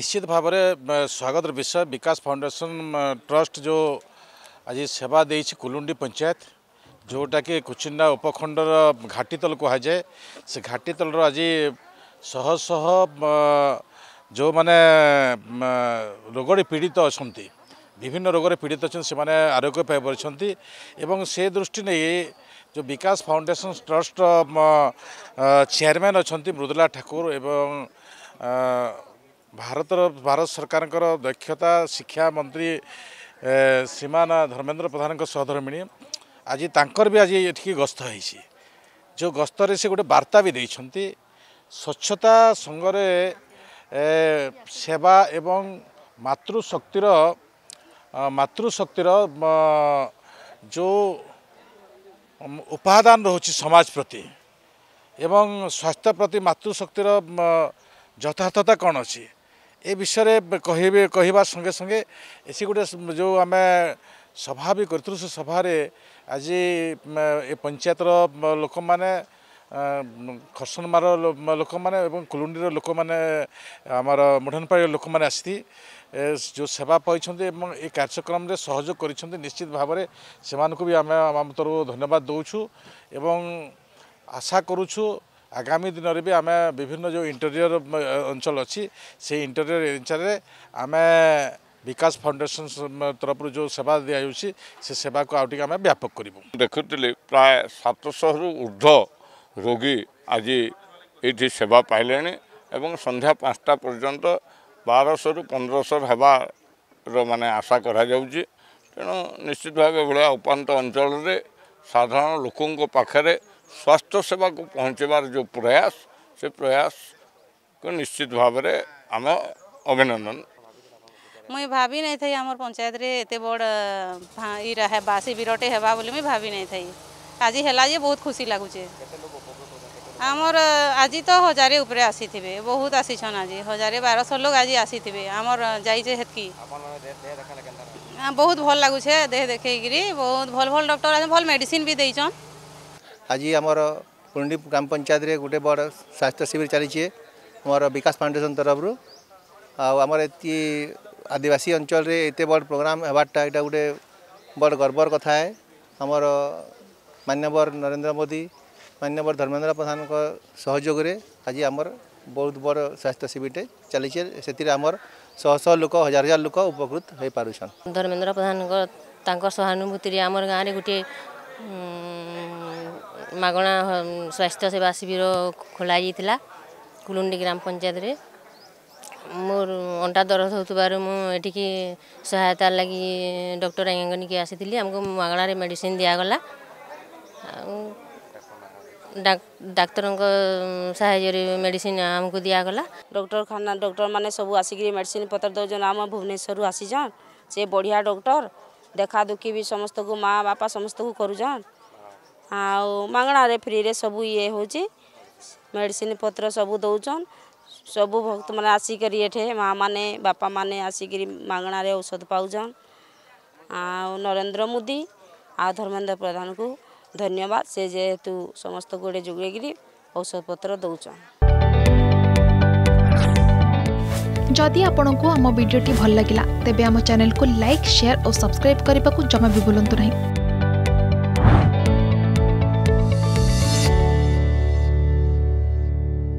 ନିଶ୍ଚିତ ଭାବରେ ସ୍ୱାଗତର ବିଷୟ ବିକାଶ ଫାଉଣ୍ଡେସନ ଟ୍ରଷ୍ଟ ଯେଉଁ ଆଜି ସେବା ଦେଇଛି କୁଲୁଣ୍ଡି ପଞ୍ଚାୟତ ଯେଉଁଟାକି କୁଚିଣ୍ଡା ଉପଖଣ୍ଡର ଘାଟିତଲ କୁହାଯାଏ ସେ ଘାଟିତଲର ଆଜି ଶହ ଶହ ଯେଉଁମାନେ ରୋଗରେ ପୀଡ଼ିତ ଅଛନ୍ତି বিভিন্ন রোগের পীড়িত অনেক সে আরোগ্য পাইপারছেন এবং সে দৃষ্টি নিয়ে যে বিকাশ ফাউন্ডেসন ট্রস্টর চেয়ারম্যান অনেক মৃদুলা ঠাকুর এবং ଭାରତର ଭାରତ ସରକାରଙ୍କର ଦକ୍ଷତା ଶିକ୍ଷା ମନ୍ତ୍ରୀ ସୀମାନା ଧର୍ମେନ୍ଦ୍ର ପ୍ରଧାନଙ୍କ ସହଧର୍ମିଣୀ ଆଜି ତାଙ୍କର ବି ଆଜି ଏଠିକି ଗସ୍ତ ହେଇଛି ଯେଉଁ ଗସ୍ତରେ ସେ ଗୋଟେ ବାର୍ତ୍ତା ବି ଦେଇଛନ୍ତି ସ୍ୱଚ୍ଛତା ସଙ୍ଗରେ ସେବା ଏବଂ ମାତୃଶକ୍ତିର ମାତୃଶକ୍ତିର ଯେଉଁ ଉପାଦାନ ରହୁଛି ସମାଜ ପ୍ରତି ଏବଂ ସ୍ୱାସ୍ଥ୍ୟ ପ୍ରତି ମାତୃଶକ୍ତିର ଯଥାର୍ଥତା କ'ଣ ଅଛି ଏ ବିଷୟରେ କହିବି କହିବା ସଙ୍ଗେ ସଙ୍ଗେ ଏସି ଗୋଟେ ଯେଉଁ ଆମେ ସଭା ବି କରିଥିଲୁ ସେ ସଭାରେ ଆଜି ଏ ପଞ୍ଚାୟତର ଲୋକମାନେ ଖର୍ସନମାର ଲୋକମାନେ ଏବଂ କୁଲୁଣ୍ଡିର ଲୋକମାନେ ଆମର ମୁଢ଼ନପାଳିର ଲୋକମାନେ ଆସିଛି ଯେଉଁ ସେବା ପାଇଛନ୍ତି ଏବଂ ଏ କାର୍ଯ୍ୟକ୍ରମରେ ସହଯୋଗ କରିଛନ୍ତି ନିଶ୍ଚିତ ଭାବରେ ସେମାନଙ୍କୁ ବି ଆମେ ଆମ ତରଫରୁ ଧନ୍ୟବାଦ ଦେଉଛୁ ଏବଂ ଆଶା କରୁଛୁ ଆଗାମୀ ଦିନରେ ବି ଆମେ ବିଭିନ୍ନ ଯେଉଁ ଇଣ୍ଟରିୟର ଅଞ୍ଚଳ ଅଛି ସେଇ ଇଣ୍ଟରିୟର ଏରିଆରେ ଆମେ ବିକାଶ ଫାଉଣ୍ଡେସନ ତରଫରୁ ଯେଉଁ ସେବା ଦିଆଯାଉଛି ସେ ସେବାକୁ ଆଉ ଟିକେ ଆମେ ବ୍ୟାପକ କରିବୁ ଦେଖୁଥିଲି ପ୍ରାୟ ସାତଶହରୁ ଉର୍ଦ୍ଧ୍ୱ ରୋଗୀ ଆଜି ଏଇଠି ସେବା ପାଇଲେଣି ଏବଂ ସନ୍ଧ୍ୟା ପାଞ୍ଚଟା ପର୍ଯ୍ୟନ୍ତ ବାରଶହରୁ ପନ୍ଦରଶହ ହେବାର ମାନେ ଆଶା କରାଯାଉଛି ତେଣୁ ନିଶ୍ଚିତ ଭାବେ ଏଭଳିଆ ଉପାନ୍ତ ଅଞ୍ଚଳରେ ସାଧାରଣ ଲୋକଙ୍କ ପାଖରେ ସ୍ୱାସ୍ଥ୍ୟ ସେବାକୁ ପହଞ୍ଚାଇବାର ଯେଉଁ ପ୍ରୟାସ ସେ ପ୍ରୟାସକୁ ନିଶ୍ଚିତ ଭାବରେ ଆମେ ଅଭିନନ୍ଦନ ମୁଇଁ ଭାବି ନାଇଁଥାଇ ଥାଇ ଆମର ପଞ୍ଚାୟତରେ ଏତେ ବଡ଼ ଇରା ହେବା ବିରଟେ ହେବା ବୋଲି ମୁଇଁ ଭାବି ନାଇଁଥାଇ ଆଜି ହେଲା ଯେ ବହୁତ ଖୁସି ଲାଗୁଛେ ଆମର ଆଜି ତ ହଜାରେ ଉପରେ ଆସିଥିବେ ବହୁତ ଆସିଛନ୍ ଆଜି ହଜାରେ ବାରଶହ ଲୋକ ଆଜି ଆସିଥିବେ ଆମର ଯାଇଛେ ହେତ୍କି ବହୁତ ଭଲ ଲାଗୁଛେ ଦେହ ଦେଖେଇକିରି ବହୁତ ଭଲ ଭଲ ଡକ୍ଟର ଭଲ ମେଡ଼ିସିନ ବି ଦେଇଛନ୍ আজ আমার পুণ্ডি গ্রাম পঞ্চায়েতের গোটে বড় স্বাস্থ্য শিবির চালছে আমার বিকাশ ফাউন্ডেসন তরফর আমার এটি আদিবাসী অঞ্চলের এতে বড় প্রোগ্রাম হবারটা এটা গোটে বড় গর্বর কথা আমার মান্যবর নরেন্দ্র মোদি মান্যবর ধর্মেন্দ্র প্রধান সহযোগে আজ আমার ବହୁତ ବଡ଼ ସ୍ୱାସ୍ଥ୍ୟ ଶିବିରଟେ ଚାଲିଛି ସେଥିରେ ଆମର ଶହ ଶହ ଲୋକ ହଜାର ହଜାର ଲୋକ ଉପକୃତ ହୋଇପାରୁଛନ୍ ଧର୍ମେନ୍ଦ୍ର ପ୍ରଧାନଙ୍କ ତାଙ୍କ ସହାନୁଭୂତିରେ ଆମର ଗାଁରେ ଗୋଟିଏ ମାଗଣା ସ୍ୱାସ୍ଥ୍ୟ ସେବା ଶିବିର ଖୋଲାଯାଇଥିଲା କୁଲୁଣ୍ଡି ଗ୍ରାମ ପଞ୍ଚାୟତରେ ମୋର ଅଣ୍ଟା ଦରଜ ହେଉଥିବାରୁ ମୁଁ ଏଠିକି ସହାୟତା ଲାଗି ଡକ୍ଟର ଆଜ୍ଞାଙ୍କନିକି ଆସିଥିଲି ଆମକୁ ମାଗଣାରେ ମେଡ଼ିସିନ ଦିଆଗଲା ଆଉ ডাক্তারঙ্ক সাহায্যে মেডিসিন আমাকে দিয়াগলা ডক্টরখানা ডক্টর মানে সবু আসিকি মেডিসিন পত্র দৌছন আম ভুবনেশ্বর আসিছন সে বড়িয়া ডক্টর দেখা দুখি বি সমস্ত মা বাপা সমস্ত করুছন आगणारे फ्री रे सब ये हूँ मेडिसीन पत्र सब दौन सब भक्त मैंने आसिक माँ मैंने बापा मैंने आसिक मगणारे औषध पाचन आ नरेन्द्र मोदी आ धर्मेन्द्र प्रधान को धन्यवाद से जेहेतु समस्त गुड़े जोगे औषधपत दौन जदि आपण को आम भिडी भल लगा तेब आम चेल को लाइक सेयार और सब्सक्राइब करने को जमा भी बुलां नहीं